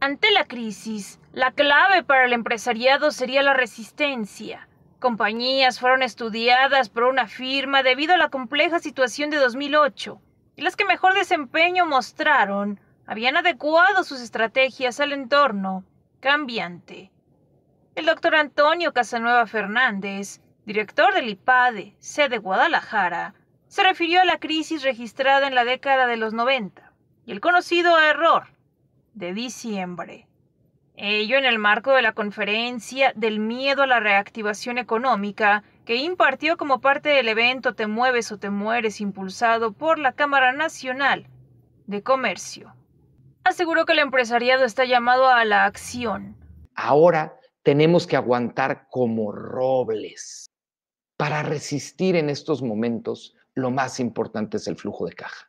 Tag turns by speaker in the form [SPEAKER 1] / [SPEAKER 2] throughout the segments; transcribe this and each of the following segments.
[SPEAKER 1] Ante la crisis, la clave para el empresariado sería la resistencia. Compañías fueron estudiadas por una firma debido a la compleja situación de 2008, y las que mejor desempeño mostraron habían adecuado sus estrategias al entorno cambiante. El doctor Antonio Casanueva Fernández, director del IPADE, sede Guadalajara, se refirió a la crisis registrada en la década de los 90 y el conocido error de diciembre. Ello en el marco de la conferencia del miedo a la reactivación económica que impartió como parte del evento Te mueves o te mueres impulsado por la Cámara Nacional de Comercio. Aseguró que el empresariado está llamado a la acción.
[SPEAKER 2] Ahora tenemos que aguantar como robles. Para resistir en estos momentos, lo más importante es el flujo de caja.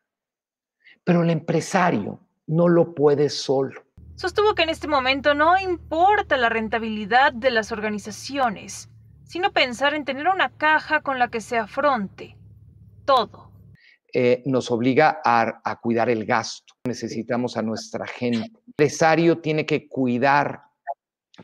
[SPEAKER 2] Pero el empresario no lo puedes solo.
[SPEAKER 1] Sostuvo que en este momento no importa la rentabilidad de las organizaciones, sino pensar en tener una caja con la que se afronte todo.
[SPEAKER 2] Eh, nos obliga a, cuidar el gasto. Necesitamos a nuestra gente. El empresario tiene que cuidar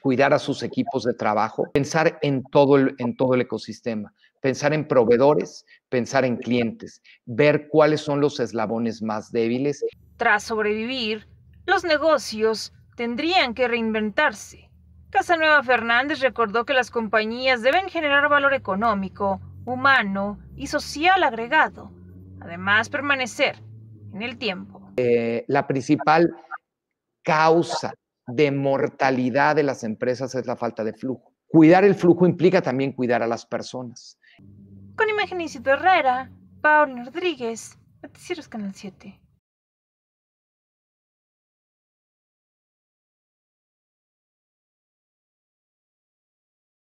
[SPEAKER 2] cuidar a sus equipos de trabajo, pensar en todo el ecosistema, pensar en proveedores, pensar en clientes, ver cuáles son los eslabones más débiles.
[SPEAKER 1] Tras sobrevivir, los negocios tendrían que reinventarse. Casanueva Fernández recordó que las compañías deben generar valor económico, humano y social agregado. Además, permanecer en el tiempo.
[SPEAKER 2] Eh, la principal causa de mortalidad de las empresas es la falta de flujo. Cuidar el flujo implica también cuidar a las personas.
[SPEAKER 1] Con Imagen Herrera, Paul Rodríguez, Noticieros Canal 7.